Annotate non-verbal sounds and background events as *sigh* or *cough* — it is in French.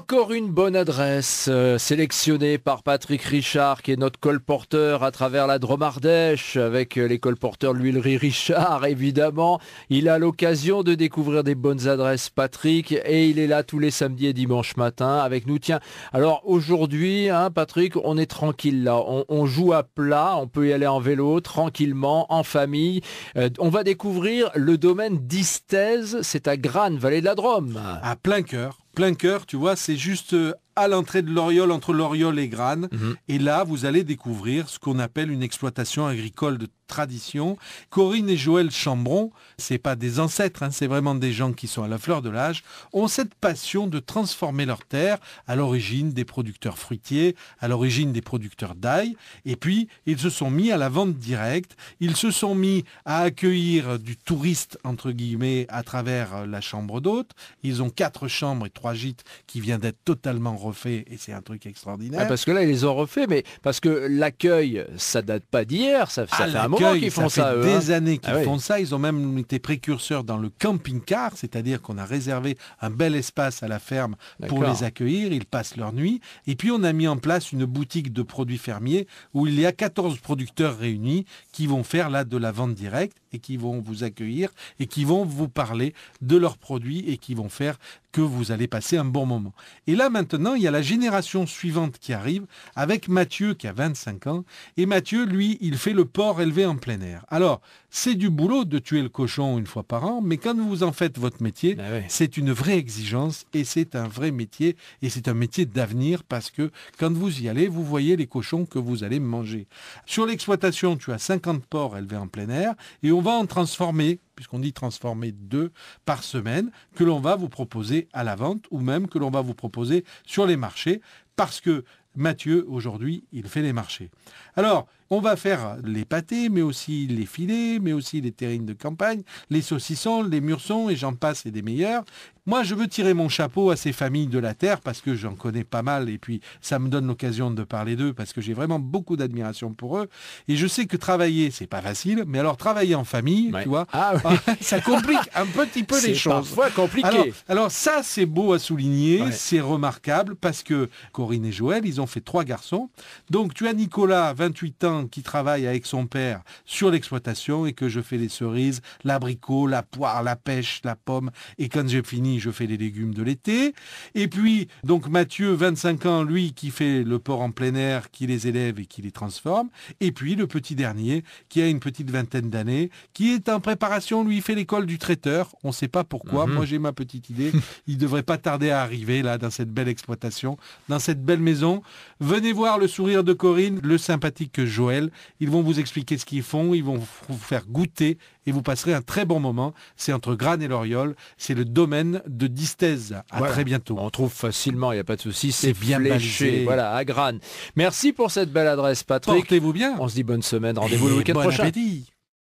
Encore une bonne adresse euh, sélectionnée par Patrick Richard qui est notre colporteur à travers la Drôme Ardèche avec euh, les colporteurs de l'huilerie Richard évidemment. Il a l'occasion de découvrir des bonnes adresses Patrick et il est là tous les samedis et dimanches matin avec nous. Tiens, alors aujourd'hui hein, Patrick on est tranquille là, on, joue à plat, on peut y aller en vélo tranquillement, en famille. Euh, on va découvrir le domaine d'Istèse, c'est à Granne, vallée de la Drôme. À plein cœur plein cœur, tu vois, c'est juste euh, à l'entrée de l'Oriole, entre l'Oriole et Grane. Mhm. Et là, vous allez découvrir ce qu'on appelle une exploitation agricole de tradition. Corinne et Joël Chambron, c'est pas des ancêtres, hein, c'est vraiment des gens qui sont à la fleur de l'âge, ont cette passion de transformer leurs terres à l'origine des producteurs fruitiers, à l'origine des producteurs d'ail. Et puis, ils se sont mis à la vente directe, ils se sont mis à accueillir du touriste, entre guillemets, à travers euh, la chambre d'hôte. Ils ont quatre chambres et trois gîtes qui viennent d'être totalement refait et c'est un truc extraordinaire. Ah, parce que là, ils les ont refait, mais parce que l'accueil, ça date pas d'hier, ça, ah, fait un moment qu'ils font ça. des hein. années qu'ils ah font ça. Ils ont même été précurseurs dans le camping-car, c'est-à-dire qu'on a réservé un bel espace à la ferme pour les accueillir. Ils passent leur nuit. Et puis, on a mis en place une boutique de produits fermiers où il y a 14 producteurs réunis qui vont faire là de la vente directe et qui vont vous accueillir et qui vont vous parler de leurs produits et qui vont faire que vous allez passer un bon moment. Et là maintenant, il y a la génération suivante qui arrive avec Mathieu qui a 25 ans. Et Mathieu, lui, il fait le porc élevé en plein air. Alors, c'est du boulot de tuer le cochon une fois par an, mais quand vous en faites votre métier, ah c'est une vraie exigence et c'est un vrai métier et c'est un métier d'avenir parce que quand vous y allez, vous voyez les cochons que vous allez manger. Sur l'exploitation, tu as 50 porcs élevés en plein air et on va en transformer, puisqu'on dit transformer deux par semaine, que l'on va vous proposer à la vente ou même que l'on va vous proposer sur les marchés, parce que Mathieu, aujourd'hui, il fait les marchés. Alors, on va faire les pâtés, mais aussi les filets, mais aussi les terrines de campagne, les saucissons, les mursons, et j'en passe et des meilleurs. Moi, je veux tirer mon chapeau à ces familles de la terre parce que j'en connais pas mal et puis ça me donne l'occasion de parler d'eux parce que j'ai vraiment beaucoup d'admiration pour eux. Et je sais que travailler, c'est pas facile, mais alors travailler en famille, tu vois, ah ah, ça complique un petit peu *laughs* les choses. Parfois compliqué. Alors, ça, c'est beau à souligner, c'est remarquable parce que Corinne et Joël, ils ont fait trois garçons. Donc tu as Nicolas, 28 ans, qui travaille avec son père sur l'exploitation et que je fais les cerises, l'abricot, la poire, la pêche, la pomme. Et quand j'ai fini, je fais les légumes de l'été. Et puis, donc Mathieu, 25 ans, lui, qui fait le port en plein air, qui les élève et qui les transforme. Et puis le petit dernier, qui a une petite vingtaine d'années, qui est en préparation, lui, fait l'école du traiteur. On ne sait pas pourquoi. Mhm. Moi, j'ai ma petite idée. il devrait pas tarder à arriver là dans cette belle exploitation, dans cette belle maison. Venez voir le sourire de Corinne, le sympathique Joël. Ils vont vous expliquer ce qu'ils font, ils vont vous faire goûter et vous passerez un très bon moment. C'est entre Grane et Loriol, c'est le domaine de Distèse. À très bientôt. On trouve facilement, il n'y a pas de souci, c'est bien lâché. Voilà, à Grane. Merci pour cette belle adresse, Patrick. Portez-vous bien. On se dit bonne semaine, rendez-vous le week-end prochain.